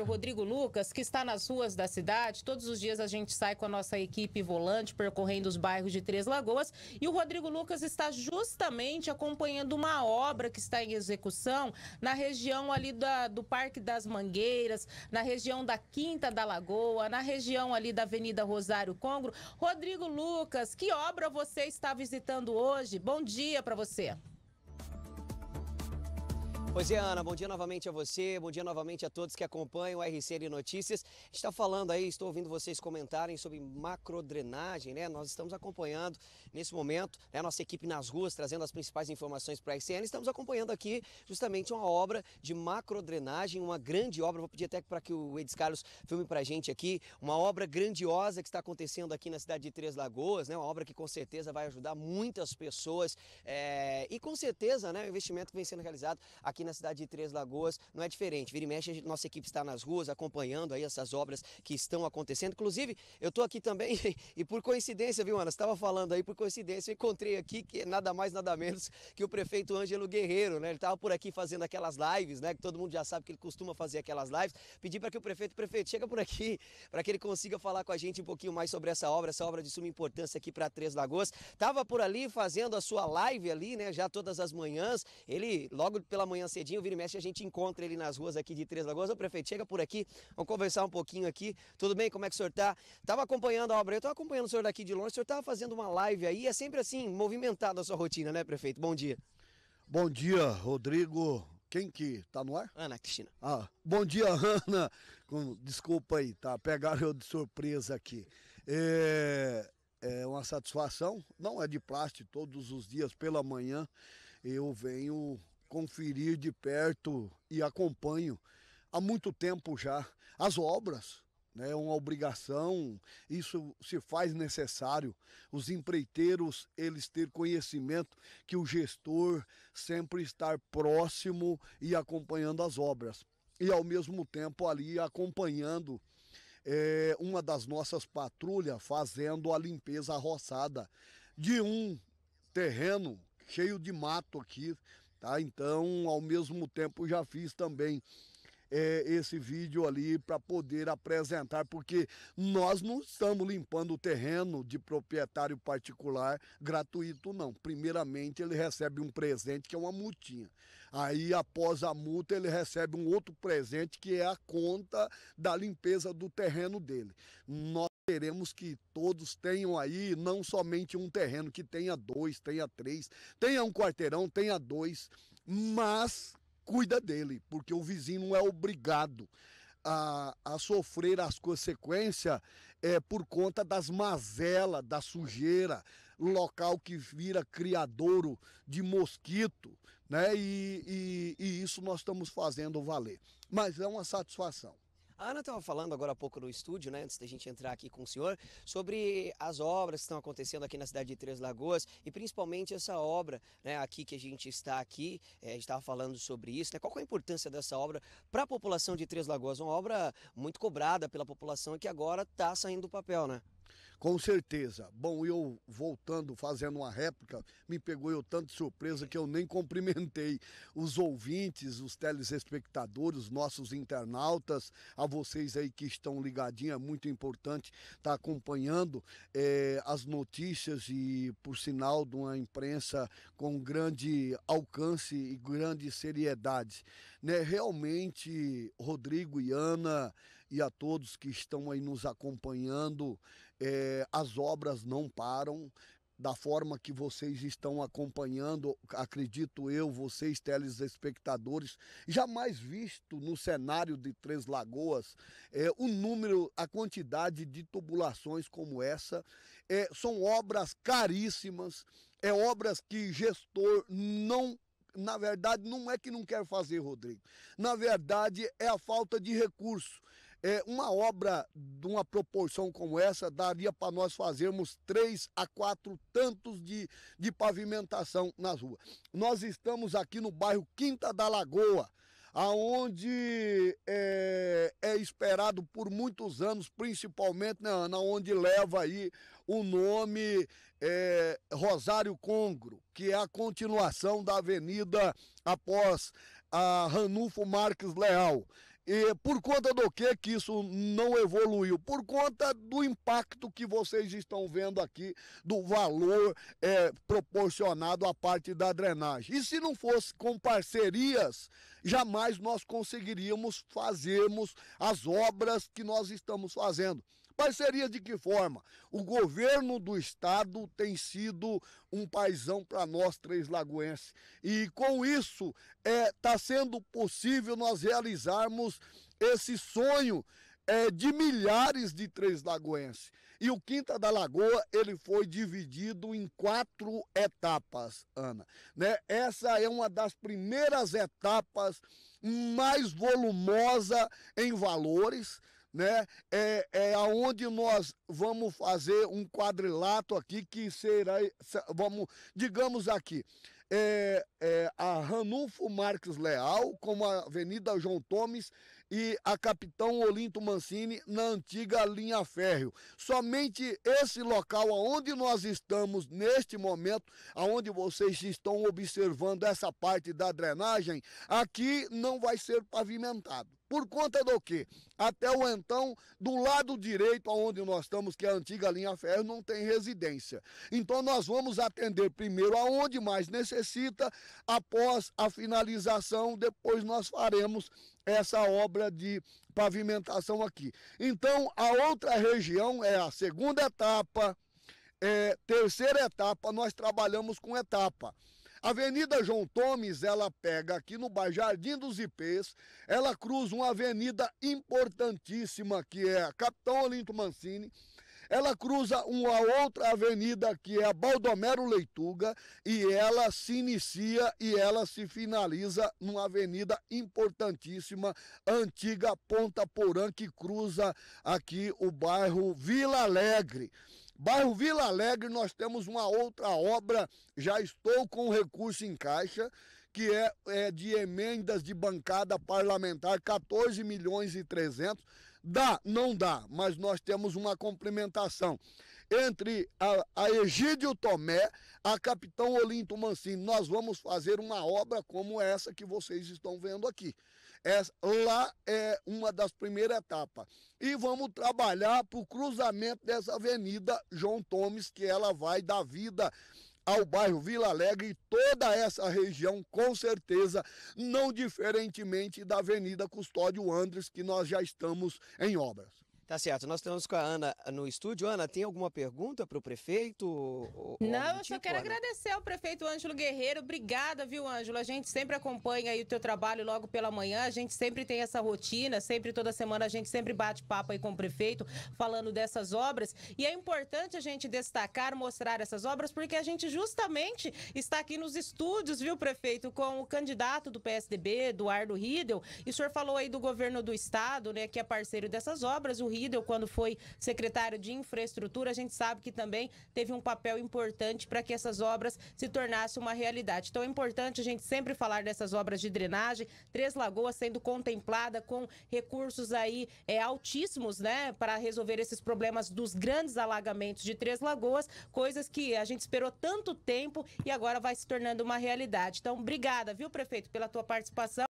Rodrigo Lucas, que está nas ruas da cidade. Todos os dias a gente sai com a nossa equipe volante percorrendo os bairros de Três Lagoas. E o Rodrigo Lucas está justamente acompanhando uma obra que está em execução na região ali da, do Parque das Mangueiras, na região da Quinta da Lagoa, na região ali da Avenida Rosário Congro. Rodrigo Lucas, que obra você está visitando hoje? Bom dia para você. Pois é, Ana, bom dia novamente a você, bom dia novamente a todos que acompanham o RCN Notícias. Está falando aí, estou ouvindo vocês comentarem sobre macrodrenagem, né? Nós estamos acompanhando nesse momento, né, nossa equipe nas ruas trazendo as principais informações para a RCN. Estamos acompanhando aqui justamente uma obra de macrodrenagem, uma grande obra. Vou pedir até para que o Edis Carlos filme para a gente aqui, uma obra grandiosa que está acontecendo aqui na cidade de Três Lagoas, né? Uma obra que com certeza vai ajudar muitas pessoas é... e com certeza, né, o investimento que vem sendo realizado aqui aqui na cidade de Três Lagoas não é diferente. Vira e mexe, gente, nossa equipe está nas ruas acompanhando aí essas obras que estão acontecendo. Inclusive, eu estou aqui também e por coincidência, viu, Ana? estava falando aí, por coincidência, eu encontrei aqui que é nada mais, nada menos que o prefeito Ângelo Guerreiro, né? Ele estava por aqui fazendo aquelas lives, né? Que todo mundo já sabe que ele costuma fazer aquelas lives. Pedi para que o prefeito, prefeito, chega por aqui para que ele consiga falar com a gente um pouquinho mais sobre essa obra, essa obra de suma importância aqui para Três Lagoas. Tava por ali fazendo a sua live ali, né? Já todas as manhãs. Ele logo pela manhã cedinho, vira e mexe, a gente encontra ele nas ruas aqui de Três Lagoas. Ô prefeito, chega por aqui, vamos conversar um pouquinho aqui. Tudo bem? Como é que o senhor tá? Tava acompanhando a obra, eu tava acompanhando o senhor daqui de longe, o senhor tava fazendo uma live aí, é sempre assim, movimentada a sua rotina, né, prefeito? Bom dia. Bom dia, Rodrigo. Quem que tá no ar? Ana Cristina. Ah, bom dia, Ana. Desculpa aí, tá? Pegaram eu de surpresa aqui. É, é uma satisfação, não é de plástico, todos os dias pela manhã eu venho conferir de perto e acompanho há muito tempo já as obras. Né? É né? uma obrigação, isso se faz necessário. Os empreiteiros, eles ter conhecimento que o gestor sempre estar próximo e acompanhando as obras. E ao mesmo tempo ali acompanhando é, uma das nossas patrulhas fazendo a limpeza roçada de um terreno cheio de mato aqui, Tá? Então, ao mesmo tempo, já fiz também é, esse vídeo ali para poder apresentar, porque nós não estamos limpando o terreno de proprietário particular gratuito, não. Primeiramente, ele recebe um presente que é uma multinha. Aí, após a multa, ele recebe um outro presente que é a conta da limpeza do terreno dele. Nós queremos que todos tenham aí não somente um terreno, que tenha dois, tenha três, tenha um quarteirão, tenha dois, mas cuida dele, porque o vizinho não é obrigado a, a, sofrer as consequências é, por conta das mazelas, da sujeira, local que vira criadouro de mosquito, né? E, e, e isso nós estamos fazendo valer. Mas é uma satisfação. A Ana estava falando agora há pouco no estúdio, né, antes da gente entrar aqui com o senhor, sobre as obras que estão acontecendo aqui na cidade de Três Lagoas e principalmente essa obra, né, aqui que a gente está aqui, é, a gente estava falando sobre isso, né, qual é a importância dessa obra para a população de Três Lagoas? Uma obra muito cobrada pela população e que agora está saindo do papel, né? Com certeza. Bom, eu voltando, fazendo uma réplica, me pegou eu tanto de surpresa que eu nem cumprimentei os ouvintes, os telespectadores, os nossos internautas, a vocês aí que estão ligadinhos, é muito importante estar tá acompanhando é, as notícias e, por sinal, de uma imprensa com grande alcance e grande seriedade. Né? Realmente, Rodrigo e Ana, e a todos que estão aí nos acompanhando. É, as obras não param. Da forma que vocês estão acompanhando, acredito eu, vocês telespectadores, jamais visto no cenário de Três Lagoas é, o número, a quantidade de tubulações como essa. É, são obras caríssimas, é obras que gestor não na verdade, não é que não quer fazer, Rodrigo. Na verdade, é a falta de recurso. É, uma obra de uma proporção como essa daria para nós fazermos três a quatro tantos de, de pavimentação nas ruas. Nós estamos aqui no bairro Quinta da Lagoa, aonde é, é esperado por muitos anos, principalmente, né, Ana, onde leva aí o nome é, Rosário Congro, que é a continuação da avenida após a Ranulfo Marques Leal. E por conta do que que isso não evoluiu? Por conta do impacto que vocês estão vendo aqui do valor é, proporcionado à parte da drenagem. E se não fosse com parcerias, jamais nós conseguiríamos fazermos as obras que nós estamos fazendo. Parceria de que forma? O governo do estado tem sido um paizão para nós três lagoenses. E com isso está é, tá sendo possível nós realizarmos esse sonho é, de milhares de Três Lagoenses. E o Quinta da Lagoa, ele foi dividido em quatro etapas, Ana. Né? Essa é uma das primeiras etapas mais volumosa em valores, né? É, é aonde nós vamos fazer um quadrilato aqui que será, vamos, digamos aqui, é, é a Ranulfo Marques Leal, como a Avenida João Tomes e a Capitão Olinto Mancini na antiga linha férreo. Somente esse local aonde nós estamos neste momento, aonde vocês estão observando essa parte da drenagem, aqui não vai ser pavimentado. Por conta do quê? Até o então, do lado direito, onde nós estamos, que é a antiga linha ferro, não tem residência. Então nós vamos atender primeiro aonde mais necessita, após a finalização, depois nós faremos essa obra de pavimentação aqui. Então, a outra região é a segunda etapa, é, terceira etapa, nós trabalhamos com etapa. Avenida João Tomes, ela pega aqui no bairro Jardim dos Ipês, ela cruza uma avenida importantíssima que é a Capitão Olinto Mancini, ela cruza uma outra avenida que é a Baldomero Leituga e ela se inicia e ela se finaliza numa avenida importantíssima, antiga Ponta Porã, que cruza aqui o bairro Vila Alegre. Bairro Vila Alegre, nós temos uma outra obra, já estou com o recurso em caixa, que é, é, de emendas de bancada parlamentar, 14 milhões e 300. Dá, não dá, mas nós temos uma complementação entre a, a Egídio Tomé, a Capitão Olinto Mancini. Nós vamos fazer uma obra como essa que vocês estão vendo aqui. É, lá é uma das primeiras etapas. E vamos trabalhar para o cruzamento dessa avenida João Tomes, que ela vai dar vida ao bairro Vila Alegre e toda essa região, com certeza, não diferentemente da Avenida Custódio Andres, que nós já estamos em obras. Tá certo. Nós estamos com a Ana no estúdio. Ana, tem alguma pergunta para o prefeito? Ou, Não, eu só tipo? quero Ana? agradecer ao prefeito Ângelo Guerreiro. Obrigada, viu, Ângelo? A gente sempre acompanha aí o teu trabalho logo pela manhã. A gente sempre tem essa rotina, sempre, toda semana, a gente sempre bate papo aí com o prefeito falando dessas obras. E é importante a gente destacar, mostrar essas obras, porque a gente justamente está aqui nos estúdios, viu, prefeito, com o candidato do PSDB, Eduardo Riedel. E o senhor falou aí do governo do estado, né, que é parceiro dessas obras, o Riedel Idel, quando foi secretário de Infraestrutura, a gente sabe que também teve um papel importante para que essas obras se tornassem uma realidade. Então é importante a gente sempre falar dessas obras de drenagem, Três Lagoas sendo contemplada com recursos aí é, altíssimos, né, para resolver esses problemas dos grandes alagamentos de Três Lagoas, coisas que a gente esperou tanto tempo e agora vai se tornando uma realidade. Então, obrigada, viu, prefeito, pela tua participação.